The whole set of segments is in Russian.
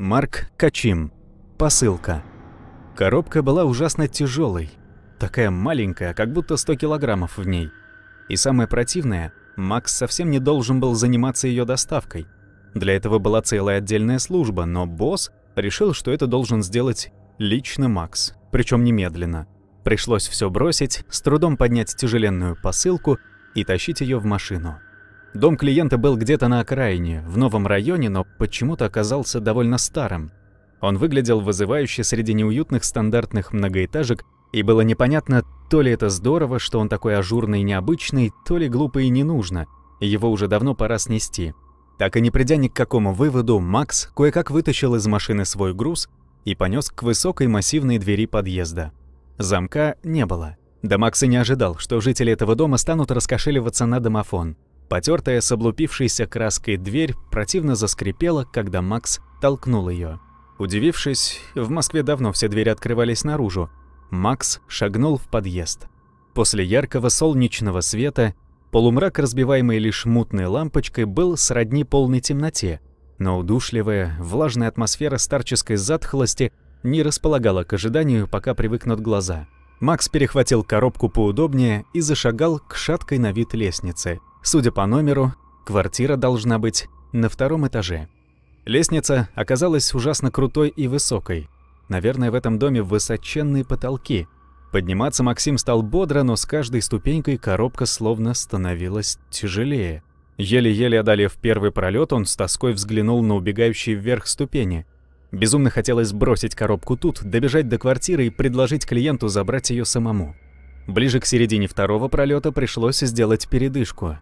Марк Качим. Посылка. Коробка была ужасно тяжелой. Такая маленькая, как будто 100 килограммов в ней. И самое противное, Макс совсем не должен был заниматься ее доставкой. Для этого была целая отдельная служба, но босс решил, что это должен сделать лично Макс, причем немедленно. Пришлось все бросить, с трудом поднять тяжеленную посылку и тащить ее в машину. Дом клиента был где-то на окраине, в новом районе, но почему-то оказался довольно старым. Он выглядел вызывающе среди неуютных стандартных многоэтажек, и было непонятно, то ли это здорово, что он такой ажурный и необычный, то ли глупо и не нужно, его уже давно пора снести. Так и не придя ни к какому выводу, Макс кое-как вытащил из машины свой груз и понес к высокой массивной двери подъезда. Замка не было. Да Макс и не ожидал, что жители этого дома станут раскошеливаться на домофон – Потертая с облупившейся краской дверь противно заскрипела, когда Макс толкнул ее. Удивившись, в Москве давно все двери открывались наружу, Макс шагнул в подъезд. После яркого солнечного света полумрак, разбиваемый лишь мутной лампочкой, был сродни полной темноте, но удушливая, влажная атмосфера старческой затхлости не располагала к ожиданию, пока привыкнут глаза – Макс перехватил коробку поудобнее и зашагал к шаткой на вид лестнице. Судя по номеру, квартира должна быть на втором этаже. Лестница оказалась ужасно крутой и высокой. Наверное, в этом доме высоченные потолки. Подниматься Максим стал бодро, но с каждой ступенькой коробка словно становилась тяжелее. Еле-еле одолев первый пролет, он с тоской взглянул на убегающие вверх ступени. Безумно хотелось бросить коробку тут, добежать до квартиры и предложить клиенту забрать ее самому. Ближе к середине второго пролета пришлось сделать передышку.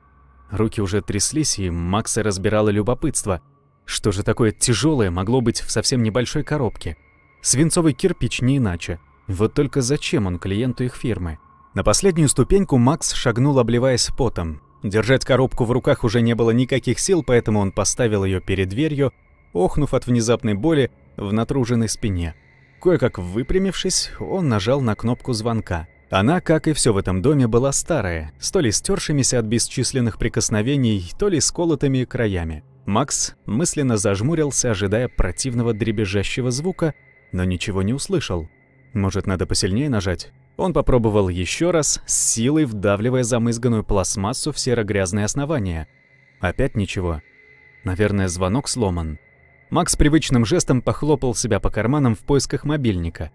Руки уже тряслись, и Макса разбирало любопытство. Что же такое тяжелое могло быть в совсем небольшой коробке? Свинцовый кирпич не иначе. Вот только зачем он клиенту их фирмы? На последнюю ступеньку Макс шагнул, обливаясь потом. Держать коробку в руках уже не было никаких сил, поэтому он поставил ее перед дверью. Охнув от внезапной боли, в натруженной спине. Кое-как выпрямившись, он нажал на кнопку звонка. Она, как и все в этом доме, была старая, то ли стершимися от бесчисленных прикосновений, то ли сколотыми краями. Макс мысленно зажмурился, ожидая противного дребезжащего звука, но ничего не услышал. Может, надо посильнее нажать? Он попробовал еще раз, с силой вдавливая замызганную пластмассу в серо-грязное основание. Опять ничего. Наверное, звонок сломан. Макс привычным жестом похлопал себя по карманам в поисках мобильника.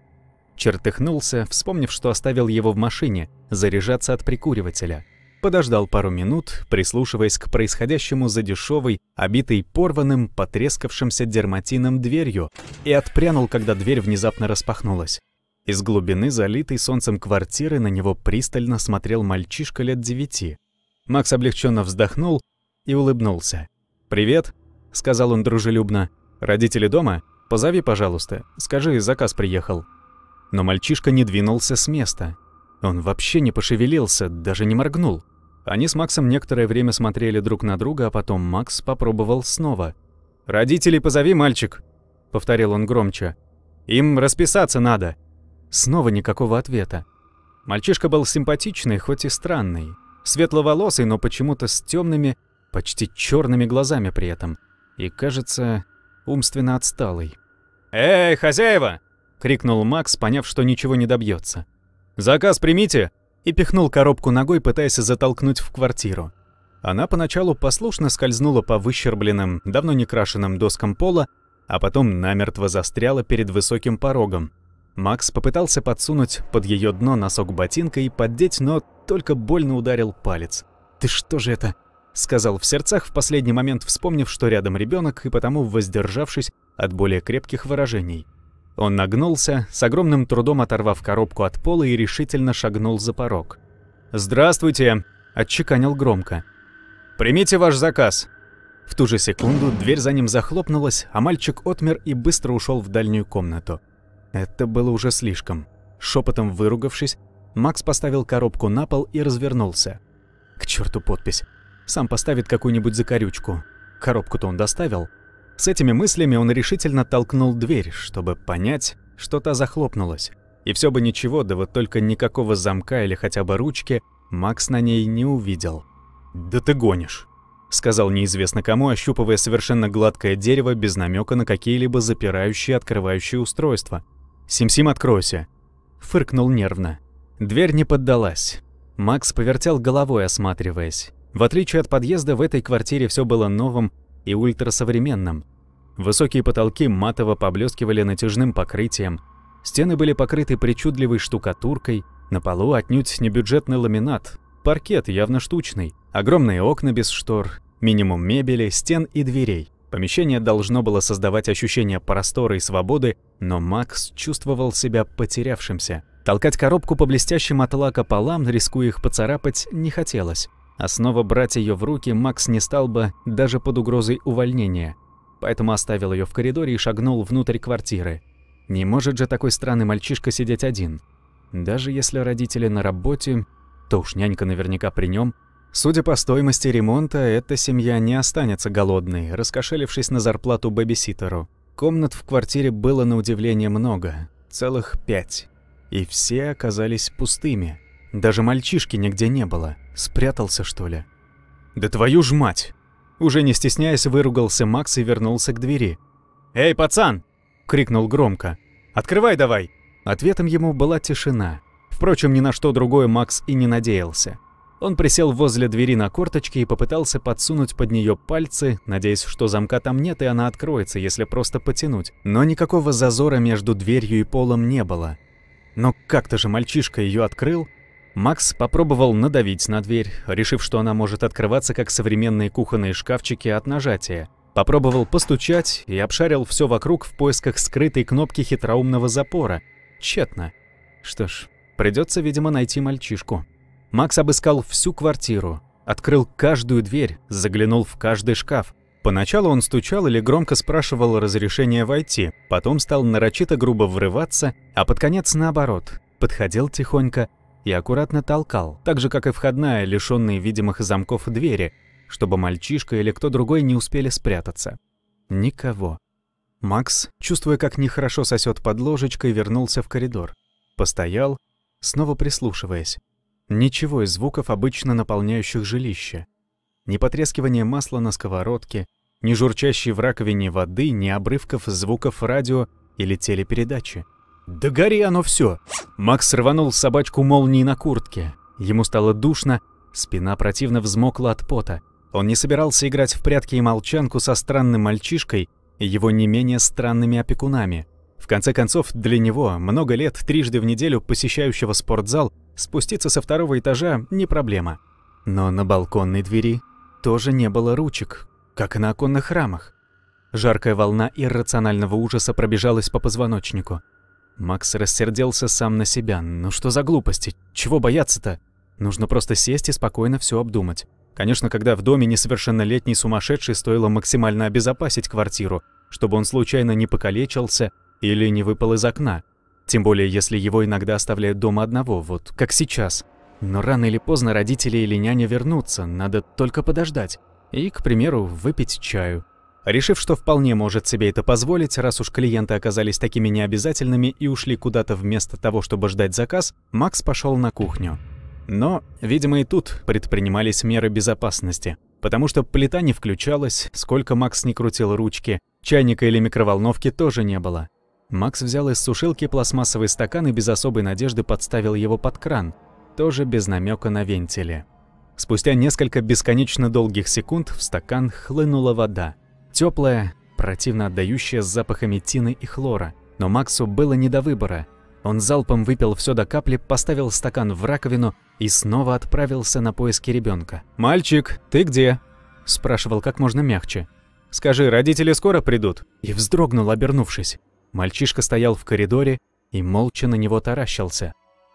Чертыхнулся, вспомнив, что оставил его в машине, заряжаться от прикуривателя. Подождал пару минут, прислушиваясь к происходящему за дешевой, обитой порванным, потрескавшимся дерматином дверью, и отпрянул, когда дверь внезапно распахнулась. Из глубины залитой солнцем квартиры на него пристально смотрел мальчишка лет девяти. Макс облегченно вздохнул и улыбнулся. «Привет», — сказал он дружелюбно. Родители дома? Позови, пожалуйста. Скажи, заказ приехал. Но мальчишка не двинулся с места. Он вообще не пошевелился, даже не моргнул. Они с Максом некоторое время смотрели друг на друга, а потом Макс попробовал снова. Родители позови, мальчик!» — повторил он громче. «Им расписаться надо!» Снова никакого ответа. Мальчишка был симпатичный, хоть и странный. Светловолосый, но почему-то с темными, почти черными глазами при этом. И кажется, умственно отсталый. «Эй, хозяева!» — крикнул Макс, поняв, что ничего не добьется. «Заказ примите!» и пихнул коробку ногой, пытаясь затолкнуть в квартиру. Она поначалу послушно скользнула по выщербленным, давно не крашенным доскам пола, а потом намертво застряла перед высоким порогом. Макс попытался подсунуть под ее дно носок ботинка и поддеть, но только больно ударил палец. «Ты что же это?» сказал в сердцах, в последний момент вспомнив, что рядом ребенок, и потому воздержавшись от более крепких выражений. Он нагнулся, с огромным трудом оторвав коробку от пола и решительно шагнул за порог. «Здравствуйте!» – отчеканил громко. «Примите ваш заказ!» В ту же секунду дверь за ним захлопнулась, а мальчик отмер и быстро ушел в дальнюю комнату. Это было уже слишком. Шепотом выругавшись, Макс поставил коробку на пол и развернулся. К черту подпись сам поставит какую-нибудь закорючку. Коробку-то он доставил. С этими мыслями он решительно толкнул дверь, чтобы понять, что та захлопнулась. И все бы ничего, да вот только никакого замка или хотя бы ручки Макс на ней не увидел. «Да ты гонишь», — сказал неизвестно кому, ощупывая совершенно гладкое дерево без намека на какие-либо запирающие открывающие устройства. «Сим-сим, откройся!» — фыркнул нервно. Дверь не поддалась. Макс повертел головой, осматриваясь. В отличие от подъезда, в этой квартире все было новым и ультрасовременным. Высокие потолки матово поблескивали натяжным покрытием, стены были покрыты причудливой штукатуркой, на полу отнюдь не бюджетный ламинат, паркет явно штучный, огромные окна без штор, минимум мебели, стен и дверей. Помещение должно было создавать ощущение простора и свободы, но Макс чувствовал себя потерявшимся. Толкать коробку по блестящим от лака полам, рискуя их поцарапать, не хотелось. А снова брать ее в руки Макс не стал бы даже под угрозой увольнения, поэтому оставил ее в коридоре и шагнул внутрь квартиры. Не может же такой странный мальчишка сидеть один. Даже если родители на работе, то уж нянька наверняка при нем. Судя по стоимости ремонта, эта семья не останется голодной, раскошелившись на зарплату бэбиситеру. Комнат в квартире было на удивление много, целых пять. И все оказались пустыми. Даже мальчишки нигде не было. Спрятался, что ли? Да твою ж мать! Уже не стесняясь, выругался Макс и вернулся к двери. «Эй, пацан!» — крикнул громко. «Открывай давай!» Ответом ему была тишина. Впрочем, ни на что другое Макс и не надеялся. Он присел возле двери на корточке и попытался подсунуть под нее пальцы, надеясь, что замка там нет и она откроется, если просто потянуть. Но никакого зазора между дверью и полом не было. Но как-то же мальчишка ее открыл, Макс попробовал надавить на дверь, решив, что она может открываться как современные кухонные шкафчики от нажатия. Попробовал постучать и обшарил все вокруг в поисках скрытой кнопки хитроумного запора. Тщетно. Что ж, придется, видимо, найти мальчишку. Макс обыскал всю квартиру, открыл каждую дверь, заглянул в каждый шкаф. Поначалу он стучал или громко спрашивал разрешения войти, потом стал нарочито грубо врываться, а под конец наоборот. Подходил тихонько, и аккуратно толкал, так же, как и входная, лишенные видимых замков двери, чтобы мальчишка или кто другой не успели спрятаться. Никого. Макс, чувствуя, как нехорошо сосет под ложечкой, вернулся в коридор. Постоял, снова прислушиваясь. Ничего из звуков, обычно наполняющих жилище. Ни потрескивание масла на сковородке, ни журчащей в раковине воды, ни обрывков звуков радио или телепередачи. Да гори оно все! Макс рванул собачку молнии на куртке. Ему стало душно, спина противно взмокла от пота. Он не собирался играть в прятки и молчанку со странным мальчишкой и его не менее странными опекунами. В конце концов, для него, много лет трижды в неделю посещающего спортзал, спуститься со второго этажа не проблема. Но на балконной двери тоже не было ручек, как и на оконных рамах. Жаркая волна иррационального ужаса пробежалась по позвоночнику. Макс рассердился сам на себя. Ну что за глупости? Чего бояться-то? Нужно просто сесть и спокойно все обдумать. Конечно, когда в доме несовершеннолетний сумасшедший, стоило максимально обезопасить квартиру, чтобы он случайно не покалечился или не выпал из окна. Тем более, если его иногда оставляют дома одного, вот как сейчас. Но рано или поздно родители или няня вернутся, надо только подождать. И, к примеру, выпить чаю. Решив, что вполне может себе это позволить, раз уж клиенты оказались такими необязательными и ушли куда-то вместо того, чтобы ждать заказ, Макс пошел на кухню. Но, видимо, и тут предпринимались меры безопасности, потому что плита не включалась, сколько Макс не крутил ручки, чайника или микроволновки тоже не было. Макс взял из сушилки пластмассовый стакан и без особой надежды подставил его под кран, тоже без намека на вентили. Спустя несколько бесконечно долгих секунд в стакан хлынула вода – Теплая, противно отдающая с запахами тины и хлора. Но Максу было не до выбора. Он залпом выпил все до капли, поставил стакан в раковину и снова отправился на поиски ребенка. «Мальчик, ты где?» – спрашивал как можно мягче. «Скажи, родители скоро придут?» И вздрогнул, обернувшись. Мальчишка стоял в коридоре и молча на него таращился.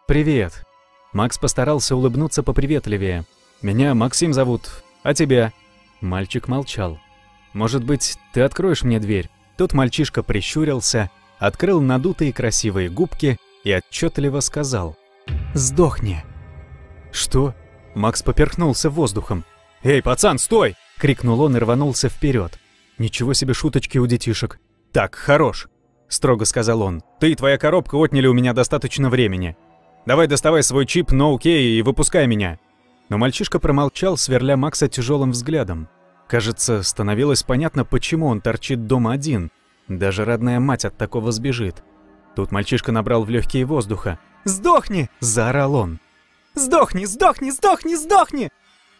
«Привет!» Макс постарался улыбнуться поприветливее. «Меня Максим зовут, а тебя?» Мальчик молчал. Может быть, ты откроешь мне дверь?» Тот мальчишка прищурился, открыл надутые красивые губки и отчетливо сказал «Сдохни!» «Что?» Макс поперхнулся воздухом. «Эй, пацан, стой!» — крикнул он и рванулся вперед. «Ничего себе шуточки у детишек!» «Так, хорош!» — строго сказал он. «Ты и твоя коробка отняли у меня достаточно времени. Давай доставай свой чип NoK и выпускай меня!» Но мальчишка промолчал, сверля Макса тяжелым взглядом. Кажется, становилось понятно, почему он торчит дома один. Даже родная мать от такого сбежит. Тут мальчишка набрал в легкие воздуха. «Сдохни!» – заорал он. «Сдохни, сдохни, сдохни, сдохни!»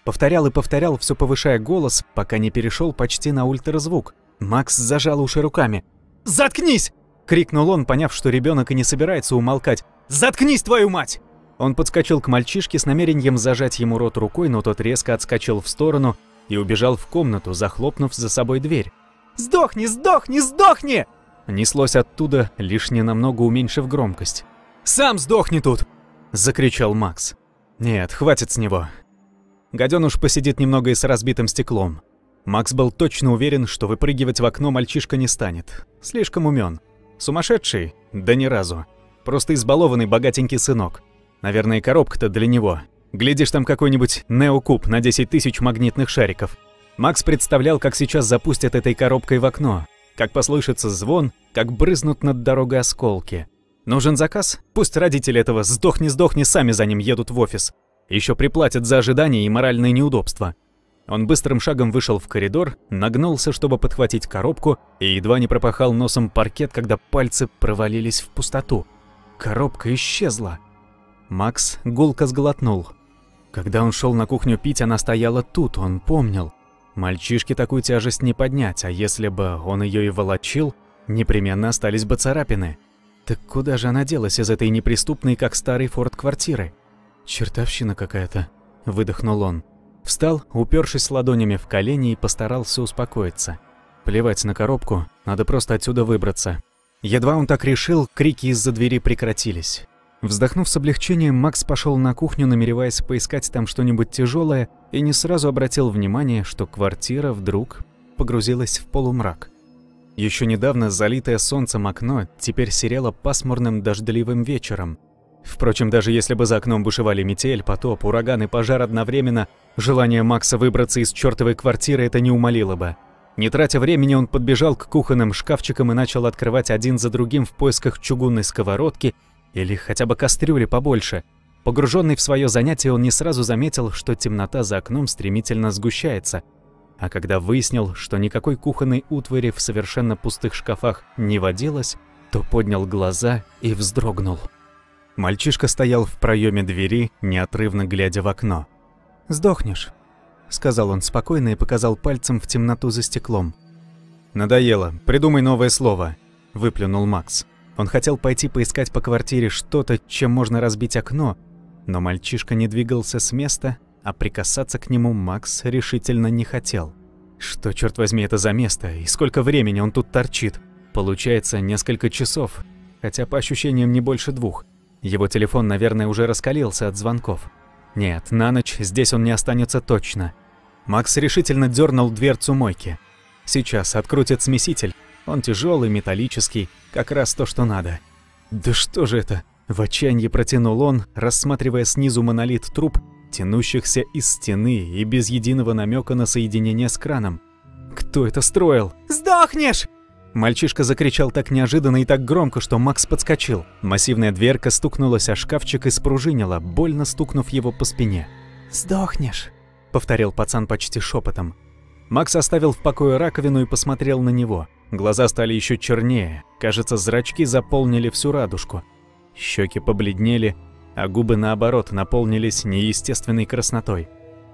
Повторял и повторял, все повышая голос, пока не перешел почти на ультразвук. Макс зажал уши руками. «Заткнись!» — крикнул он, поняв, что ребенок и не собирается умолкать. «Заткнись, твою мать!» Он подскочил к мальчишке с намерением зажать ему рот рукой, но тот резко отскочил в сторону, и убежал в комнату, захлопнув за собой дверь. «Сдохни, сдохни, сдохни!» Неслось оттуда, лишь ненамного уменьшив громкость. «Сам сдохни тут!» – закричал Макс. «Нет, хватит с него. Гаденыш посидит немного и с разбитым стеклом. Макс был точно уверен, что выпрыгивать в окно мальчишка не станет. Слишком умен. Сумасшедший? Да ни разу. Просто избалованный богатенький сынок. Наверное, коробка-то для него. Глядишь, там какой-нибудь неокуб на 10 тысяч магнитных шариков. Макс представлял, как сейчас запустят этой коробкой в окно, как послышится звон, как брызнут над дорогой осколки. Нужен заказ? Пусть родители этого «сдохни-сдохни» сами за ним едут в офис. Еще приплатят за ожидание и моральные неудобства. Он быстрым шагом вышел в коридор, нагнулся, чтобы подхватить коробку, и едва не пропахал носом паркет, когда пальцы провалились в пустоту. Коробка исчезла. Макс гулко сглотнул. Когда он шел на кухню пить, она стояла тут, он помнил. Мальчишке такую тяжесть не поднять, а если бы он ее и волочил, непременно остались бы царапины. Так куда же она делась из этой неприступной, как старый форт квартиры? «Чертовщина какая-то», – выдохнул он. Встал, упершись ладонями в колени и постарался успокоиться. Плевать на коробку, надо просто отсюда выбраться. Едва он так решил, крики из-за двери прекратились. Вздохнув с облегчением, Макс пошел на кухню, намереваясь поискать там что-нибудь тяжелое, и не сразу обратил внимание, что квартира вдруг погрузилась в полумрак. Еще недавно залитое солнцем окно теперь серело пасмурным дождливым вечером. Впрочем, даже если бы за окном бушевали метель, потоп, ураган и пожар одновременно, желание Макса выбраться из чертовой квартиры это не умолило бы. Не тратя времени, он подбежал к кухонным шкафчикам и начал открывать один за другим в поисках чугунной сковородки, или хотя бы кастрюли побольше. Погруженный в свое занятие, он не сразу заметил, что темнота за окном стремительно сгущается. А когда выяснил, что никакой кухонной утвари в совершенно пустых шкафах не водилось, то поднял глаза и вздрогнул. Мальчишка стоял в проеме двери, неотрывно глядя в окно. «Сдохнешь», — сказал он спокойно и показал пальцем в темноту за стеклом. «Надоело, придумай новое слово», — выплюнул Макс. Он хотел пойти поискать по квартире что-то, чем можно разбить окно, но мальчишка не двигался с места, а прикасаться к нему Макс решительно не хотел. Что, черт возьми, это за место, и сколько времени он тут торчит? Получается, несколько часов, хотя по ощущениям не больше двух. Его телефон, наверное, уже раскалился от звонков. Нет, на ночь здесь он не останется точно. Макс решительно дернул дверцу мойки. Сейчас открутит смеситель, он тяжелый, металлический, как раз то, что надо. «Да что же это?» – в отчаянии протянул он, рассматривая снизу монолит труб, тянущихся из стены и без единого намека на соединение с краном. «Кто это строил?» «Сдохнешь!» Мальчишка закричал так неожиданно и так громко, что Макс подскочил. Массивная дверка стукнулась о шкафчик и спружинила, больно стукнув его по спине. «Сдохнешь», — повторил пацан почти шепотом. Макс оставил в покое раковину и посмотрел на него. Глаза стали еще чернее, кажется, зрачки заполнили всю радужку. Щеки побледнели, а губы, наоборот, наполнились неестественной краснотой.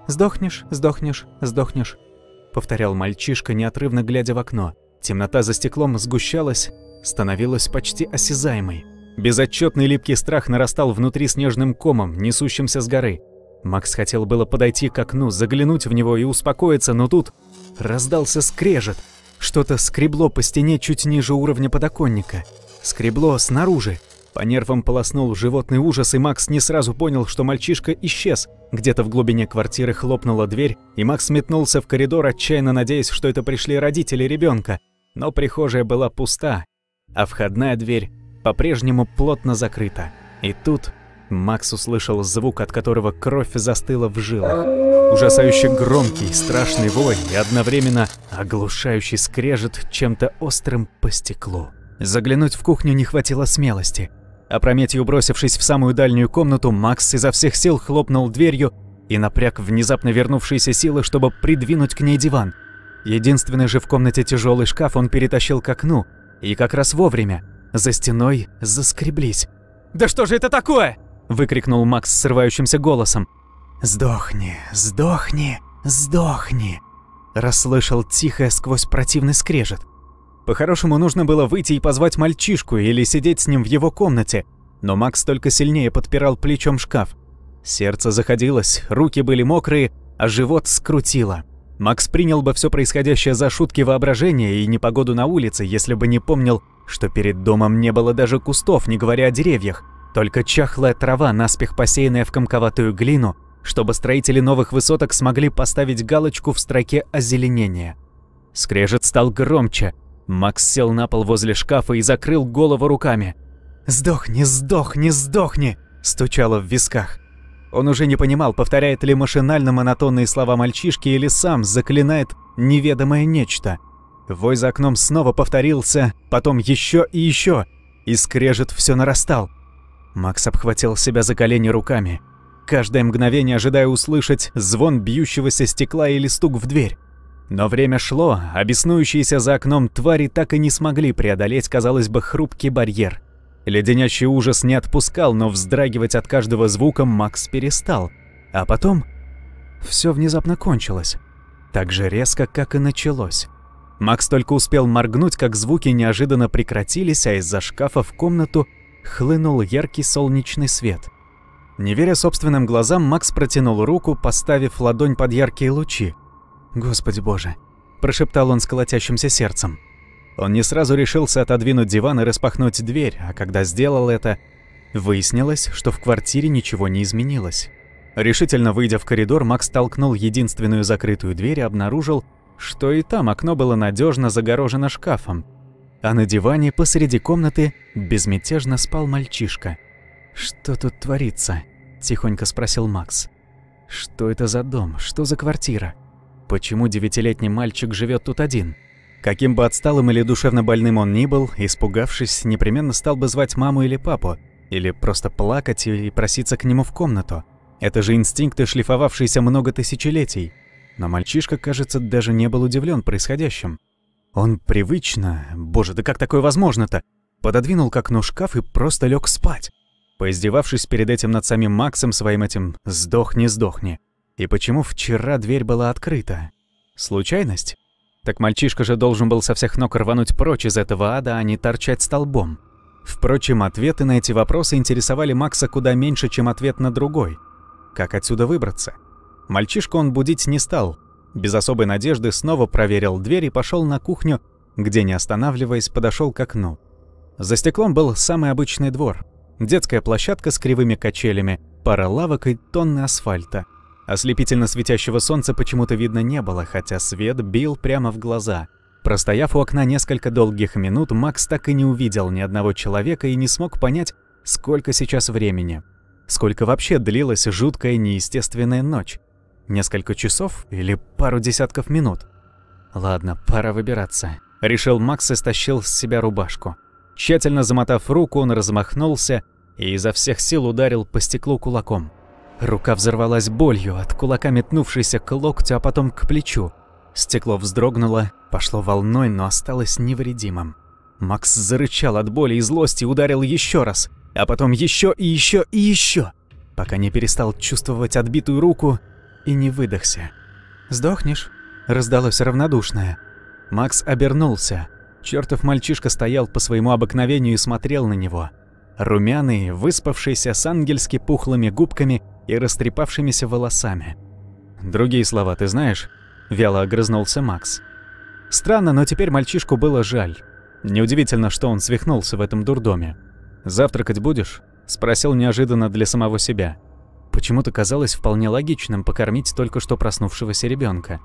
«Сдохнешь, сдохнешь, сдохнешь», — повторял мальчишка, неотрывно глядя в окно. Темнота за стеклом сгущалась, становилась почти осязаемой. Безотчетный липкий страх нарастал внутри снежным комом, несущимся с горы. Макс хотел было подойти к окну, заглянуть в него и успокоиться, но тут раздался скрежет — что-то скребло по стене чуть ниже уровня подоконника. Скребло снаружи. По нервам полоснул животный ужас, и Макс не сразу понял, что мальчишка исчез. Где-то в глубине квартиры хлопнула дверь, и Макс метнулся в коридор, отчаянно надеясь, что это пришли родители ребенка. Но прихожая была пуста, а входная дверь по-прежнему плотно закрыта. И тут Макс услышал звук, от которого кровь застыла в жилах. Ужасающе громкий, страшный вой и одновременно оглушающий скрежет чем-то острым по стеклу. Заглянуть в кухню не хватило смелости. Опрометью бросившись в самую дальнюю комнату, Макс изо всех сил хлопнул дверью и напряг внезапно вернувшиеся силы, чтобы придвинуть к ней диван. Единственный же в комнате тяжелый шкаф он перетащил к окну, и как раз вовремя. За стеной заскреблись. «Да что же это такое?» выкрикнул Макс срывающимся голосом. «Сдохни, сдохни, сдохни!» Расслышал тихое сквозь противный скрежет. По-хорошему, нужно было выйти и позвать мальчишку или сидеть с ним в его комнате, но Макс только сильнее подпирал плечом шкаф. Сердце заходилось, руки были мокрые, а живот скрутило. Макс принял бы все происходящее за шутки воображения и непогоду на улице, если бы не помнил, что перед домом не было даже кустов, не говоря о деревьях. Только чахлая трава, наспех посеянная в комковатую глину, чтобы строители новых высоток смогли поставить галочку в строке озеленения. Скрежет стал громче. Макс сел на пол возле шкафа и закрыл голову руками. «Сдохни, сдохни, сдохни!» – стучало в висках. Он уже не понимал, повторяет ли машинально монотонные слова мальчишки или сам заклинает неведомое нечто. Вой за окном снова повторился, потом еще и еще, и скрежет все нарастал. Макс обхватил себя за колени руками, каждое мгновение ожидая услышать звон бьющегося стекла или стук в дверь. Но время шло, а за окном твари так и не смогли преодолеть, казалось бы, хрупкий барьер. Леденящий ужас не отпускал, но вздрагивать от каждого звука Макс перестал. А потом все внезапно кончилось. Так же резко, как и началось. Макс только успел моргнуть, как звуки неожиданно прекратились, а из-за шкафа в комнату – хлынул яркий солнечный свет. Не веря собственным глазам, Макс протянул руку, поставив ладонь под яркие лучи. «Господи боже!» – прошептал он с колотящимся сердцем. Он не сразу решился отодвинуть диван и распахнуть дверь, а когда сделал это, выяснилось, что в квартире ничего не изменилось. Решительно выйдя в коридор, Макс толкнул единственную закрытую дверь и обнаружил, что и там окно было надежно загорожено шкафом – а на диване посреди комнаты безмятежно спал мальчишка. «Что тут творится?» – тихонько спросил Макс. «Что это за дом? Что за квартира? Почему девятилетний мальчик живет тут один?» Каким бы отсталым или душевно больным он ни был, испугавшись, непременно стал бы звать маму или папу, или просто плакать и проситься к нему в комнату. Это же инстинкты, шлифовавшиеся много тысячелетий. Но мальчишка, кажется, даже не был удивлен происходящим. Он привычно, боже, да как такое возможно-то, пододвинул к окну шкаф и просто лег спать, поиздевавшись перед этим над самим Максом своим этим «сдохни-сдохни». И почему вчера дверь была открыта? Случайность? Так мальчишка же должен был со всех ног рвануть прочь из этого ада, а не торчать столбом. Впрочем, ответы на эти вопросы интересовали Макса куда меньше, чем ответ на другой. Как отсюда выбраться? Мальчишку он будить не стал, без особой надежды снова проверил дверь и пошел на кухню, где, не останавливаясь, подошел к окну. За стеклом был самый обычный двор. Детская площадка с кривыми качелями, пара лавок и тонны асфальта. Ослепительно светящего солнца почему-то видно не было, хотя свет бил прямо в глаза. Простояв у окна несколько долгих минут, Макс так и не увидел ни одного человека и не смог понять, сколько сейчас времени. Сколько вообще длилась жуткая неестественная ночь. Несколько часов или пару десятков минут? Ладно, пора выбираться. Решил Макс и стащил с себя рубашку. Тщательно замотав руку, он размахнулся и изо всех сил ударил по стеклу кулаком. Рука взорвалась болью, от кулака метнувшейся к локтю, а потом к плечу. Стекло вздрогнуло, пошло волной, но осталось невредимым. Макс зарычал от боли и злости ударил еще раз, а потом еще и еще и еще, пока не перестал чувствовать отбитую руку и не выдохся. «Сдохнешь?» – раздалось равнодушное. Макс обернулся. Чертов мальчишка стоял по своему обыкновению и смотрел на него. Румяный, выспавшийся с ангельски пухлыми губками и растрепавшимися волосами. «Другие слова ты знаешь?» – вяло огрызнулся Макс. Странно, но теперь мальчишку было жаль. Неудивительно, что он свихнулся в этом дурдоме. «Завтракать будешь?» – спросил неожиданно для самого себя. Почему-то казалось вполне логичным покормить только что проснувшегося ребенка.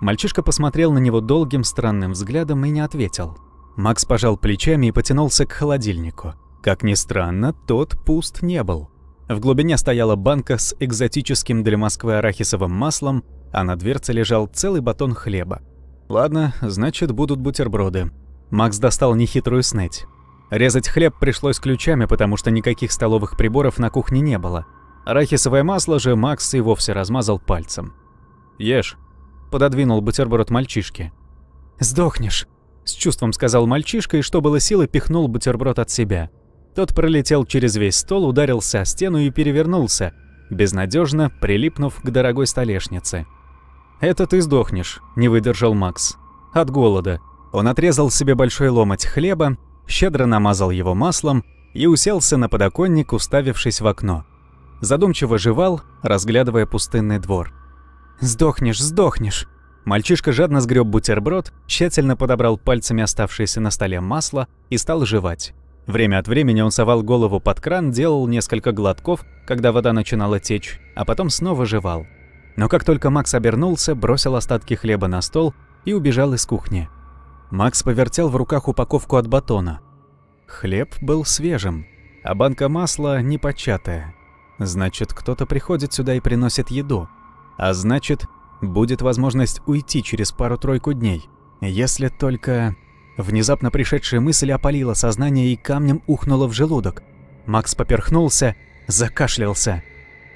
Мальчишка посмотрел на него долгим странным взглядом и не ответил. Макс пожал плечами и потянулся к холодильнику. Как ни странно, тот пуст не был. В глубине стояла банка с экзотическим для Москвы арахисовым маслом, а на дверце лежал целый батон хлеба. Ладно, значит, будут бутерброды. Макс достал нехитрую снеть. Резать хлеб пришлось ключами, потому что никаких столовых приборов на кухне не было. Арахисовое масло же Макс и вовсе размазал пальцем. «Ешь», — пододвинул бутерброд мальчишке. «Сдохнешь», — с чувством сказал мальчишка и, что было силы, пихнул бутерброд от себя. Тот пролетел через весь стол, ударился о стену и перевернулся, безнадежно прилипнув к дорогой столешнице. «Это ты сдохнешь», — не выдержал Макс. «От голода». Он отрезал себе большой ломоть хлеба, щедро намазал его маслом и уселся на подоконник, уставившись в окно задумчиво жевал, разглядывая пустынный двор. «Сдохнешь, сдохнешь!» Мальчишка жадно сгреб бутерброд, тщательно подобрал пальцами оставшееся на столе масло и стал жевать. Время от времени он совал голову под кран, делал несколько глотков, когда вода начинала течь, а потом снова жевал. Но как только Макс обернулся, бросил остатки хлеба на стол и убежал из кухни. Макс повертел в руках упаковку от батона. Хлеб был свежим, а банка масла непочатая. Значит, кто-то приходит сюда и приносит еду. А значит, будет возможность уйти через пару-тройку дней. Если только... Внезапно пришедшая мысль опалила сознание и камнем ухнула в желудок. Макс поперхнулся, закашлялся.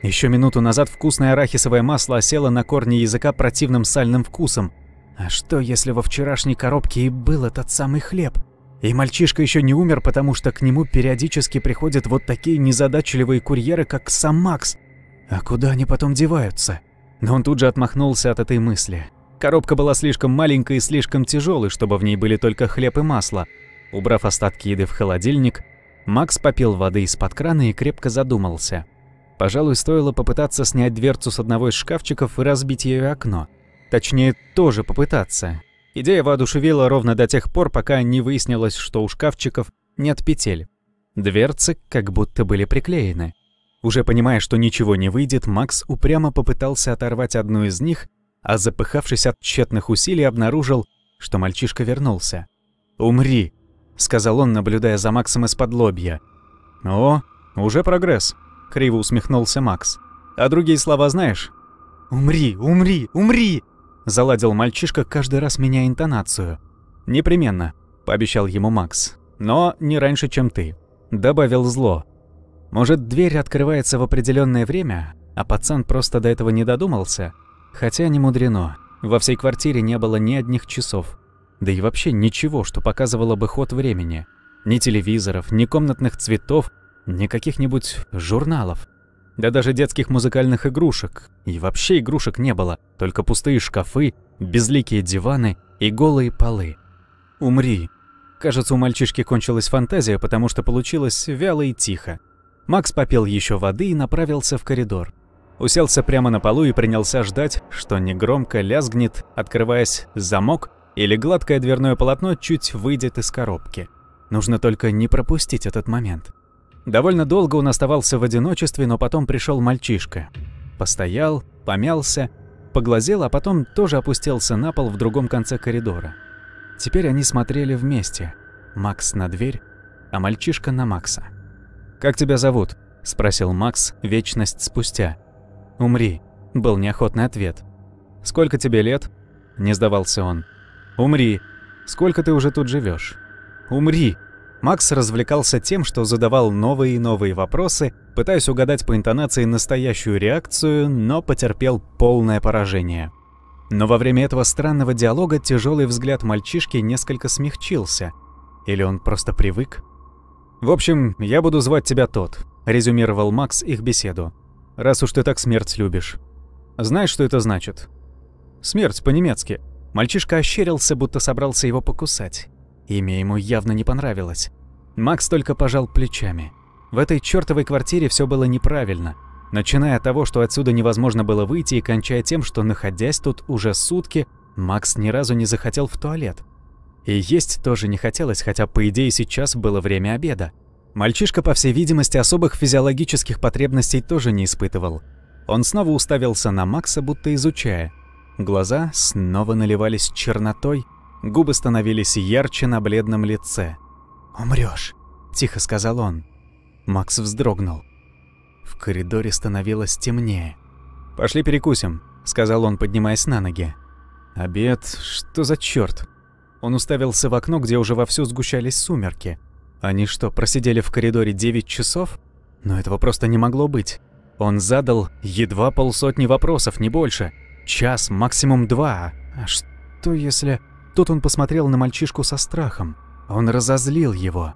Еще минуту назад вкусное арахисовое масло осело на корне языка противным сальным вкусом. А что, если во вчерашней коробке и был этот самый хлеб? И мальчишка еще не умер, потому что к нему периодически приходят вот такие незадачливые курьеры, как сам Макс. А куда они потом деваются? Но он тут же отмахнулся от этой мысли. Коробка была слишком маленькой и слишком тяжелой, чтобы в ней были только хлеб и масло. Убрав остатки еды в холодильник, Макс попил воды из-под крана и крепко задумался. Пожалуй, стоило попытаться снять дверцу с одного из шкафчиков и разбить ее окно. Точнее, тоже попытаться, Идея воодушевила ровно до тех пор, пока не выяснилось, что у шкафчиков нет петель. Дверцы как будто были приклеены. Уже понимая, что ничего не выйдет, Макс упрямо попытался оторвать одну из них, а запыхавшись от тщетных усилий, обнаружил, что мальчишка вернулся. «Умри!» — сказал он, наблюдая за Максом из-под лобья. «О, уже прогресс!» — криво усмехнулся Макс. «А другие слова знаешь?» «Умри! Умри! Умри!» Заладил мальчишка, каждый раз меня интонацию. «Непременно», — пообещал ему Макс. «Но не раньше, чем ты», — добавил зло. «Может, дверь открывается в определенное время, а пацан просто до этого не додумался? Хотя не мудрено. Во всей квартире не было ни одних часов. Да и вообще ничего, что показывало бы ход времени. Ни телевизоров, ни комнатных цветов, ни каких-нибудь журналов да даже детских музыкальных игрушек. И вообще игрушек не было, только пустые шкафы, безликие диваны и голые полы. «Умри!» Кажется, у мальчишки кончилась фантазия, потому что получилось вяло и тихо. Макс попил еще воды и направился в коридор. Уселся прямо на полу и принялся ждать, что негромко лязгнет, открываясь замок, или гладкое дверное полотно чуть выйдет из коробки. Нужно только не пропустить этот момент. Довольно долго он оставался в одиночестве, но потом пришел мальчишка. Постоял, помялся, поглазел, а потом тоже опустился на пол в другом конце коридора. Теперь они смотрели вместе. Макс на дверь, а мальчишка на Макса. «Как тебя зовут?» – спросил Макс вечность спустя. «Умри», – был неохотный ответ. «Сколько тебе лет?» – не сдавался он. «Умри. Сколько ты уже тут живешь? «Умри!» Макс развлекался тем, что задавал новые и новые вопросы, пытаясь угадать по интонации настоящую реакцию, но потерпел полное поражение. Но во время этого странного диалога тяжелый взгляд мальчишки несколько смягчился. Или он просто привык? «В общем, я буду звать тебя тот», — резюмировал Макс их беседу. «Раз уж ты так смерть любишь. Знаешь, что это значит?» «Смерть по-немецки». Мальчишка ощерился, будто собрался его покусать. Имя ему явно не понравилось. Макс только пожал плечами. В этой чертовой квартире все было неправильно. Начиная от того, что отсюда невозможно было выйти, и кончая тем, что, находясь тут уже сутки, Макс ни разу не захотел в туалет. И есть тоже не хотелось, хотя, по идее, сейчас было время обеда. Мальчишка, по всей видимости, особых физиологических потребностей тоже не испытывал. Он снова уставился на Макса, будто изучая. Глаза снова наливались чернотой, Губы становились ярче на бледном лице. «Умрёшь», — тихо сказал он. Макс вздрогнул. В коридоре становилось темнее. «Пошли перекусим», — сказал он, поднимаясь на ноги. «Обед? Что за чёрт?» Он уставился в окно, где уже вовсю сгущались сумерки. Они что, просидели в коридоре 9 часов? Но этого просто не могло быть. Он задал едва полсотни вопросов, не больше. Час, максимум два. А что если... Тут он посмотрел на мальчишку со страхом. Он разозлил его.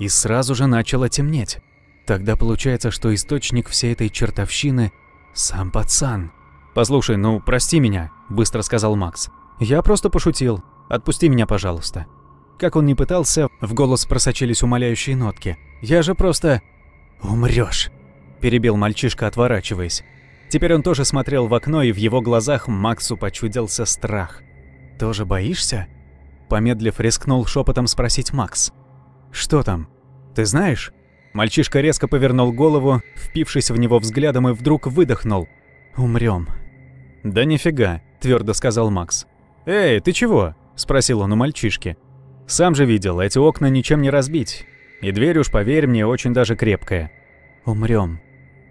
И сразу же начало темнеть. Тогда получается, что источник всей этой чертовщины – сам пацан. «Послушай, ну прости меня», – быстро сказал Макс. «Я просто пошутил. Отпусти меня, пожалуйста». Как он не пытался, в голос просочились умоляющие нотки. «Я же просто...» «Умрёшь», – перебил мальчишка, отворачиваясь. Теперь он тоже смотрел в окно, и в его глазах Максу почудился страх. «Тоже боишься?» Помедлив, рискнул шепотом спросить Макс. «Что там? Ты знаешь?» Мальчишка резко повернул голову, впившись в него взглядом и вдруг выдохнул. Умрем. «Да нифига», – твердо сказал Макс. «Эй, ты чего?» – спросил он у мальчишки. «Сам же видел, эти окна ничем не разбить. И дверь уж, поверь мне, очень даже крепкая». Умрем.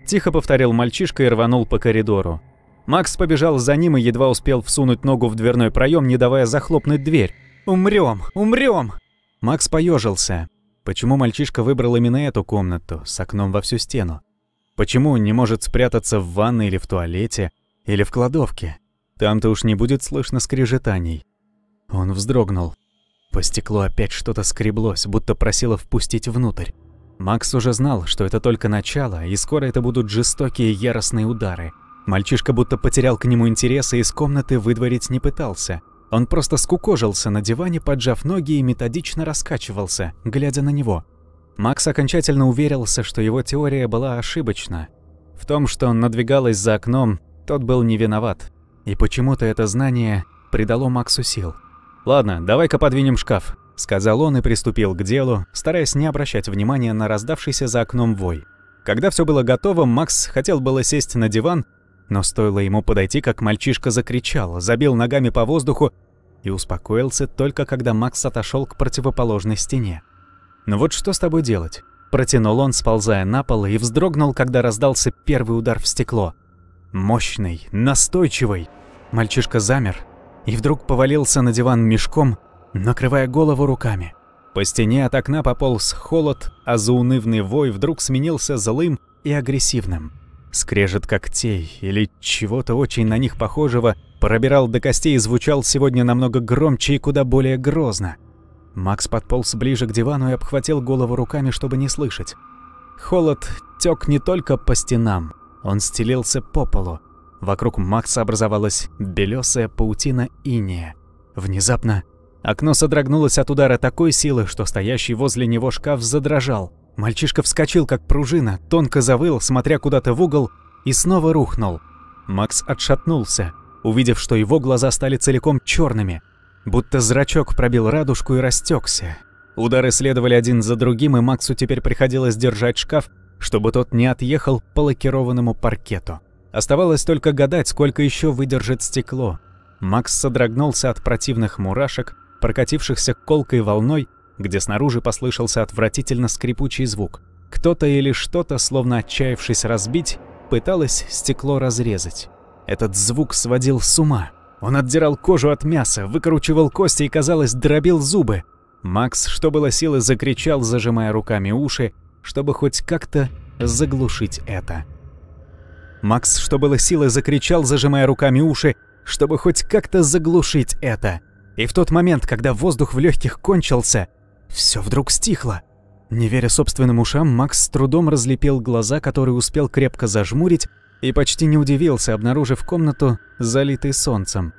тихо повторил мальчишка и рванул по коридору. Макс побежал за ним и едва успел всунуть ногу в дверной проем, не давая захлопнуть дверь. «Умрем! Умрем!» Макс поежился. Почему мальчишка выбрал именно эту комнату, с окном во всю стену? Почему не может спрятаться в ванной или в туалете, или в кладовке? Там-то уж не будет слышно скрежетаний. Он вздрогнул. По стеклу опять что-то скреблось, будто просило впустить внутрь. Макс уже знал, что это только начало, и скоро это будут жестокие яростные удары – Мальчишка будто потерял к нему интерес и из комнаты выдворить не пытался. Он просто скукожился на диване, поджав ноги и методично раскачивался, глядя на него. Макс окончательно уверился, что его теория была ошибочна. В том, что он надвигалась за окном, тот был не виноват. И почему-то это знание придало Максу сил. «Ладно, давай-ка подвинем шкаф», — сказал он и приступил к делу, стараясь не обращать внимания на раздавшийся за окном вой. Когда все было готово, Макс хотел было сесть на диван, но стоило ему подойти, как мальчишка закричал, забил ногами по воздуху и успокоился только когда Макс отошел к противоположной стене. «Ну вот что с тобой делать?» Протянул он, сползая на пол, и вздрогнул, когда раздался первый удар в стекло. Мощный, настойчивый. Мальчишка замер и вдруг повалился на диван мешком, накрывая голову руками. По стене от окна пополз холод, а заунывный вой вдруг сменился злым и агрессивным. Скрежет когтей или чего-то очень на них похожего пробирал до костей и звучал сегодня намного громче и куда более грозно. Макс подполз ближе к дивану и обхватил голову руками, чтобы не слышать. Холод тек не только по стенам, он стелился по полу. Вокруг Макса образовалась белесая паутина иния. Внезапно окно содрогнулось от удара такой силы, что стоящий возле него шкаф задрожал. Мальчишка вскочил, как пружина, тонко завыл, смотря куда-то в угол, и снова рухнул. Макс отшатнулся, увидев, что его глаза стали целиком черными, будто зрачок пробил радужку и растекся. Удары следовали один за другим, и Максу теперь приходилось держать шкаф, чтобы тот не отъехал по лакированному паркету. Оставалось только гадать, сколько еще выдержит стекло. Макс содрогнулся от противных мурашек, прокатившихся колкой волной где снаружи послышался отвратительно скрипучий звук. Кто-то или что-то, словно отчаявшись разбить, пыталось стекло разрезать. Этот звук сводил с ума. Он отдирал кожу от мяса, выкручивал кости и, казалось, дробил зубы. Макс, что было силы, закричал, зажимая руками уши, чтобы хоть как-то заглушить это. Макс, что было силы, закричал, зажимая руками уши, чтобы хоть как-то заглушить это. И в тот момент, когда воздух в легких кончился, все вдруг стихло. Не веря собственным ушам, Макс с трудом разлепил глаза, которые успел крепко зажмурить, и почти не удивился, обнаружив комнату, залитой солнцем.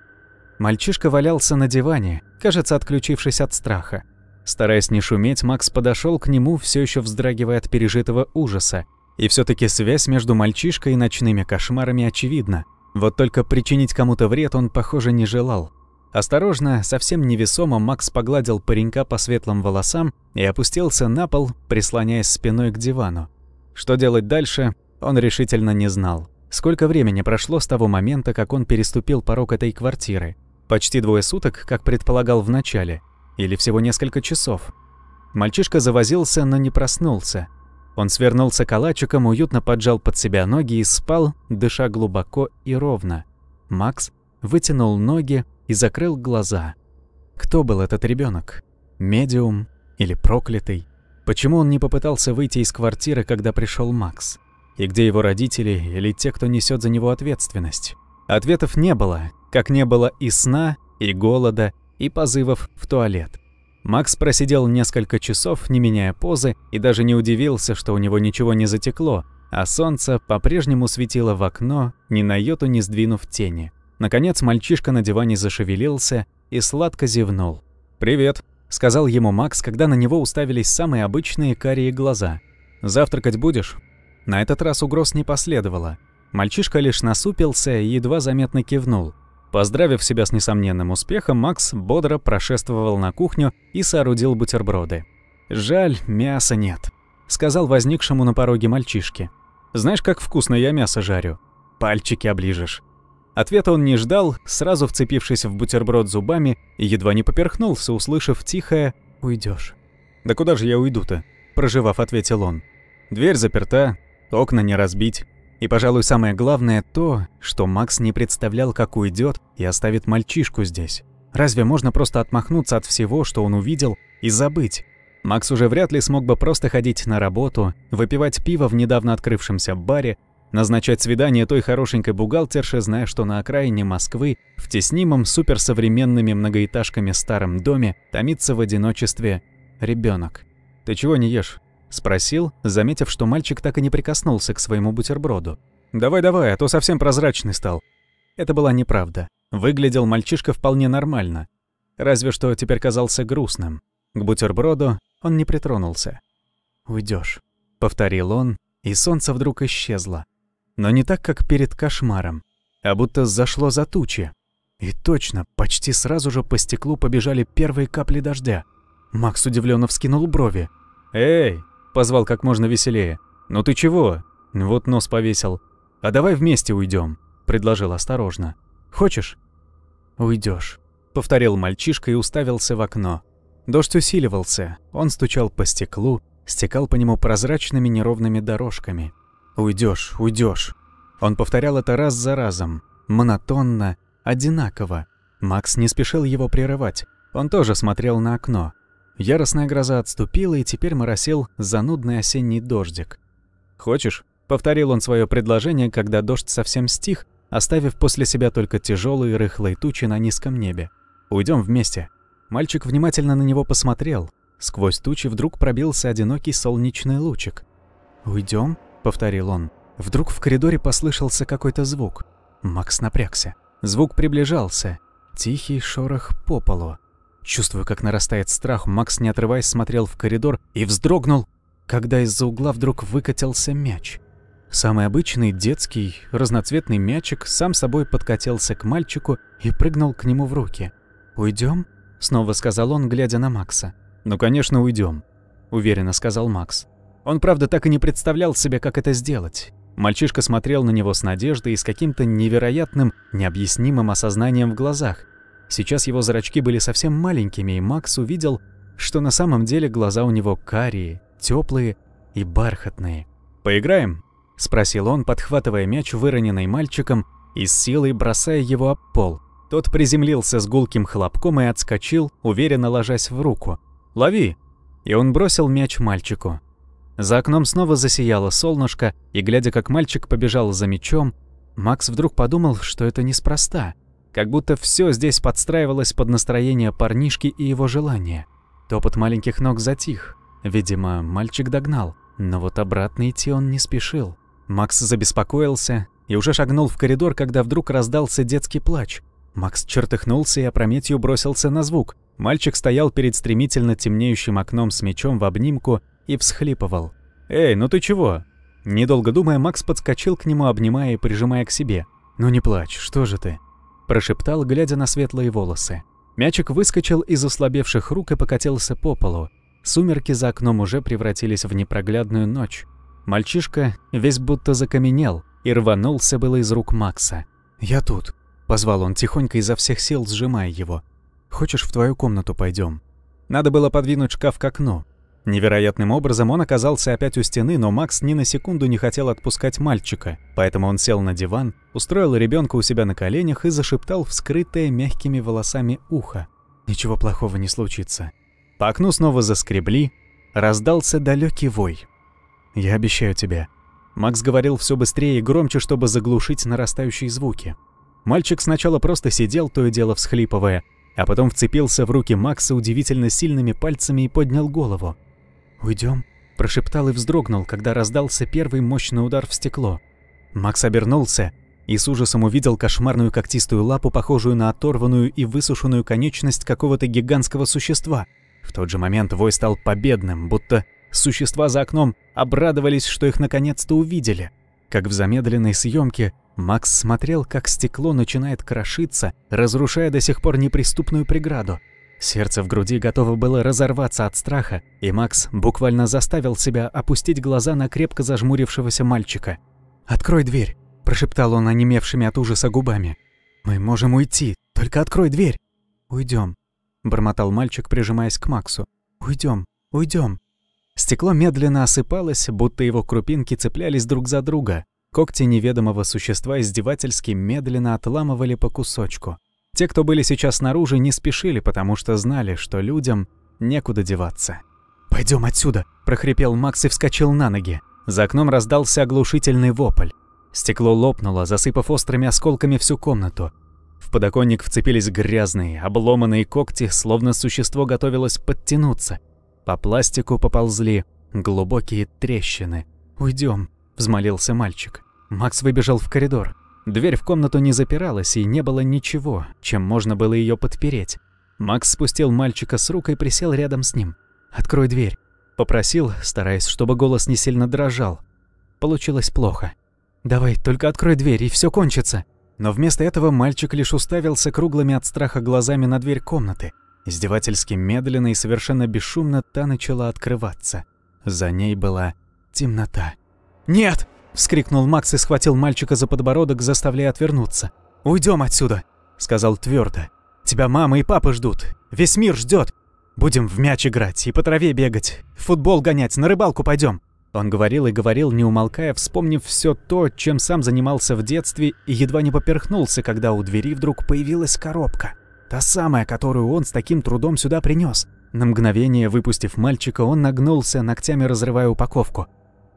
Мальчишка валялся на диване, кажется, отключившись от страха. Стараясь не шуметь, Макс подошел к нему, все еще вздрагивая от пережитого ужаса. И все таки связь между мальчишкой и ночными кошмарами очевидна. Вот только причинить кому-то вред он, похоже, не желал. Осторожно, совсем невесомо Макс погладил паренька по светлым волосам и опустился на пол, прислоняясь спиной к дивану. Что делать дальше, он решительно не знал. Сколько времени прошло с того момента, как он переступил порог этой квартиры? Почти двое суток, как предполагал в начале. Или всего несколько часов. Мальчишка завозился, но не проснулся. Он свернулся калачиком, уютно поджал под себя ноги и спал, дыша глубоко и ровно. Макс вытянул ноги, и закрыл глаза. Кто был этот ребенок? Медиум или проклятый? Почему он не попытался выйти из квартиры, когда пришел Макс? И где его родители или те, кто несет за него ответственность? Ответов не было, как не было и сна, и голода, и позывов в туалет. Макс просидел несколько часов, не меняя позы, и даже не удивился, что у него ничего не затекло, а солнце по-прежнему светило в окно, ни на йоту не сдвинув тени. Наконец мальчишка на диване зашевелился и сладко зевнул. «Привет», — сказал ему Макс, когда на него уставились самые обычные карие глаза. «Завтракать будешь?» На этот раз угроз не последовало. Мальчишка лишь насупился и едва заметно кивнул. Поздравив себя с несомненным успехом, Макс бодро прошествовал на кухню и соорудил бутерброды. «Жаль, мяса нет», — сказал возникшему на пороге мальчишке. «Знаешь, как вкусно я мясо жарю? Пальчики оближешь». Ответа он не ждал, сразу вцепившись в бутерброд зубами, и едва не поперхнулся, услышав тихое «Уйдешь». «Да куда же я уйду-то?» – проживав, ответил он. «Дверь заперта, окна не разбить». И, пожалуй, самое главное то, что Макс не представлял, как уйдет и оставит мальчишку здесь. Разве можно просто отмахнуться от всего, что он увидел, и забыть? Макс уже вряд ли смог бы просто ходить на работу, выпивать пиво в недавно открывшемся баре, назначать свидание той хорошенькой бухгалтерше, зная, что на окраине Москвы, в теснимом суперсовременными многоэтажками старом доме, томится в одиночестве ребенок. «Ты чего не ешь?» – спросил, заметив, что мальчик так и не прикоснулся к своему бутерброду. «Давай-давай, а то совсем прозрачный стал». Это была неправда. Выглядел мальчишка вполне нормально. Разве что теперь казался грустным. К бутерброду он не притронулся. Уйдешь? – повторил он, и солнце вдруг исчезло но не так, как перед кошмаром, а будто зашло за тучи. И точно, почти сразу же по стеклу побежали первые капли дождя. Макс удивленно вскинул брови. «Эй!» – позвал как можно веселее. «Ну ты чего?» Вот нос повесил. «А давай вместе уйдем, предложил осторожно. «Хочешь?» Уйдешь, повторил мальчишка и уставился в окно. Дождь усиливался, он стучал по стеклу, стекал по нему прозрачными неровными дорожками – Уйдешь, уйдешь. Он повторял это раз за разом, монотонно, одинаково. Макс не спешил его прерывать. Он тоже смотрел на окно. Яростная гроза отступила, и теперь моросил занудный осенний дождик. «Хочешь?» — повторил он свое предложение, когда дождь совсем стих, оставив после себя только тяжелые рыхлые тучи на низком небе. Уйдем вместе». Мальчик внимательно на него посмотрел. Сквозь тучи вдруг пробился одинокий солнечный лучик. Уйдем? повторил он. Вдруг в коридоре послышался какой-то звук. Макс напрягся. Звук приближался. Тихий шорох по полу. Чувствуя, как нарастает страх, Макс, не отрываясь, смотрел в коридор и вздрогнул, когда из-за угла вдруг выкатился мяч. Самый обычный детский разноцветный мячик сам собой подкатился к мальчику и прыгнул к нему в руки. «Уйдем?» — снова сказал он, глядя на Макса. «Ну, конечно, уйдем», — уверенно сказал Макс. Он, правда, так и не представлял себе, как это сделать. Мальчишка смотрел на него с надеждой и с каким-то невероятным, необъяснимым осознанием в глазах. Сейчас его зрачки были совсем маленькими, и Макс увидел, что на самом деле глаза у него карие, теплые и бархатные. «Поиграем?» — спросил он, подхватывая мяч, выроненный мальчиком, и с силой бросая его об пол. Тот приземлился с гулким хлопком и отскочил, уверенно ложась в руку. «Лови!» И он бросил мяч мальчику. За окном снова засияло солнышко, и глядя, как мальчик побежал за мечом, Макс вдруг подумал, что это неспроста. Как будто все здесь подстраивалось под настроение парнишки и его желание. Топот маленьких ног затих. Видимо, мальчик догнал, но вот обратно идти он не спешил. Макс забеспокоился и уже шагнул в коридор, когда вдруг раздался детский плач. Макс чертыхнулся и опрометью бросился на звук. Мальчик стоял перед стремительно темнеющим окном с мечом в обнимку и всхлипывал. «Эй, ну ты чего?» Недолго думая, Макс подскочил к нему, обнимая и прижимая к себе. «Ну не плачь, что же ты?» Прошептал, глядя на светлые волосы. Мячик выскочил из ослабевших рук и покатился по полу. Сумерки за окном уже превратились в непроглядную ночь. Мальчишка весь будто закаменел и рванулся было из рук Макса. «Я тут», — позвал он тихонько изо всех сил, сжимая его. «Хочешь, в твою комнату пойдем? Надо было подвинуть шкаф к окну, Невероятным образом он оказался опять у стены, но Макс ни на секунду не хотел отпускать мальчика, поэтому он сел на диван, устроил ребенка у себя на коленях и зашептал вскрытое мягкими волосами ухо. «Ничего плохого не случится». По окну снова заскребли, раздался далекий вой. «Я обещаю тебе». Макс говорил все быстрее и громче, чтобы заглушить нарастающие звуки. Мальчик сначала просто сидел, то и дело всхлипывая, а потом вцепился в руки Макса удивительно сильными пальцами и поднял голову. «Уйдем?» – прошептал и вздрогнул, когда раздался первый мощный удар в стекло. Макс обернулся и с ужасом увидел кошмарную когтистую лапу, похожую на оторванную и высушенную конечность какого-то гигантского существа. В тот же момент вой стал победным, будто существа за окном обрадовались, что их наконец-то увидели. Как в замедленной съемке, Макс смотрел, как стекло начинает крошиться, разрушая до сих пор неприступную преграду – Сердце в груди готово было разорваться от страха, и Макс буквально заставил себя опустить глаза на крепко зажмурившегося мальчика. «Открой дверь!» – прошептал он онемевшими от ужаса губами. «Мы можем уйти, только открой дверь!» «Уйдем!» – бормотал мальчик, прижимаясь к Максу. «Уйдем! Уйдем!» Стекло медленно осыпалось, будто его крупинки цеплялись друг за друга. Когти неведомого существа издевательски медленно отламывали по кусочку. Те, кто были сейчас снаружи, не спешили, потому что знали, что людям некуда деваться. «Пойдем отсюда!» – прохрипел Макс и вскочил на ноги. За окном раздался оглушительный вопль. Стекло лопнуло, засыпав острыми осколками всю комнату. В подоконник вцепились грязные, обломанные когти, словно существо готовилось подтянуться. По пластику поползли глубокие трещины. «Уйдем», – взмолился мальчик. Макс выбежал в коридор. Дверь в комнату не запиралась, и не было ничего, чем можно было ее подпереть. Макс спустил мальчика с рук и присел рядом с ним. «Открой дверь», — попросил, стараясь, чтобы голос не сильно дрожал. Получилось плохо. «Давай, только открой дверь, и все кончится». Но вместо этого мальчик лишь уставился круглыми от страха глазами на дверь комнаты. Издевательски медленно и совершенно бесшумно та начала открываться. За ней была темнота. «Нет!» Вскрикнул Макс и схватил мальчика за подбородок, заставляя отвернуться. «Уйдем отсюда!» — сказал твердо. «Тебя мама и папа ждут. Весь мир ждет. Будем в мяч играть и по траве бегать, в футбол гонять, на рыбалку пойдем. Он говорил и говорил, не умолкая, вспомнив все то, чем сам занимался в детстве, и едва не поперхнулся, когда у двери вдруг появилась коробка. Та самая, которую он с таким трудом сюда принес. На мгновение, выпустив мальчика, он нагнулся, ногтями разрывая упаковку.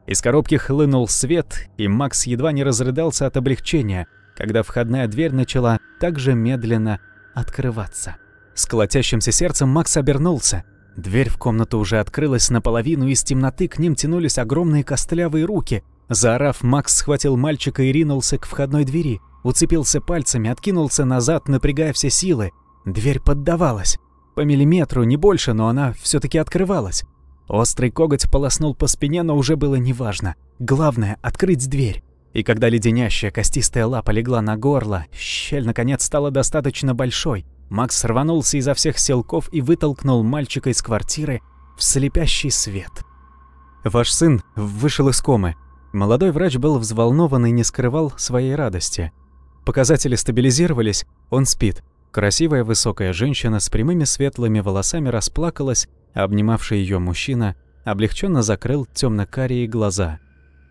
Из коробки хлынул свет, и Макс едва не разрыдался от облегчения, когда входная дверь начала также медленно открываться. С колотящимся сердцем Макс обернулся. Дверь в комнату уже открылась наполовину, и из темноты к ним тянулись огромные костлявые руки. Заорав, Макс схватил мальчика и ринулся к входной двери. Уцепился пальцами, откинулся назад, напрягая все силы. Дверь поддавалась. По миллиметру, не больше, но она все таки открывалась. Острый коготь полоснул по спине, но уже было неважно. Главное — открыть дверь. И когда леденящая костистая лапа легла на горло, щель, наконец, стала достаточно большой. Макс рванулся изо всех силков и вытолкнул мальчика из квартиры в слепящий свет. «Ваш сын вышел из комы». Молодой врач был взволнован и не скрывал своей радости. Показатели стабилизировались, он спит. Красивая высокая женщина с прямыми светлыми волосами расплакалась Обнимавший ее мужчина облегченно закрыл темно-карие глаза.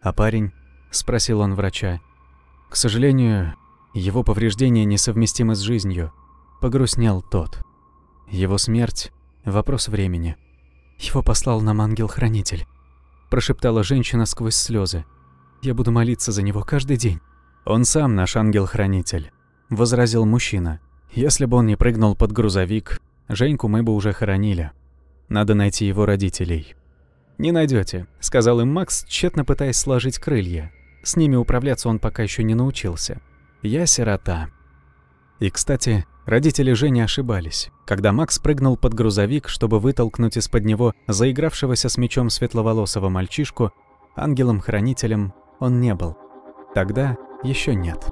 «А парень?» – спросил он врача. «К сожалению, его повреждения несовместимы с жизнью», – погрустнел тот. «Его смерть – вопрос времени. Его послал нам ангел-хранитель», – прошептала женщина сквозь слезы. «Я буду молиться за него каждый день». «Он сам наш ангел-хранитель», – возразил мужчина. «Если бы он не прыгнул под грузовик, Женьку мы бы уже хоронили». Надо найти его родителей. «Не найдете, сказал им Макс, тщетно пытаясь сложить крылья. С ними управляться он пока еще не научился. «Я сирота». И, кстати, родители Жени ошибались, когда Макс прыгнул под грузовик, чтобы вытолкнуть из-под него заигравшегося с мечом светловолосого мальчишку, ангелом-хранителем он не был. Тогда еще нет.